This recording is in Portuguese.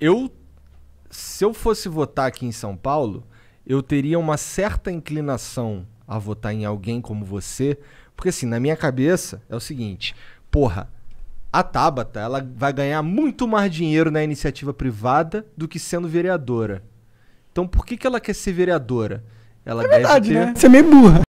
eu, se eu fosse votar aqui em São Paulo, eu teria uma certa inclinação a votar em alguém como você, porque assim, na minha cabeça é o seguinte, porra, a Tabata, ela vai ganhar muito mais dinheiro na iniciativa privada do que sendo vereadora. Então por que, que ela quer ser vereadora? Ela é verdade, ter... né? Você é meio burra.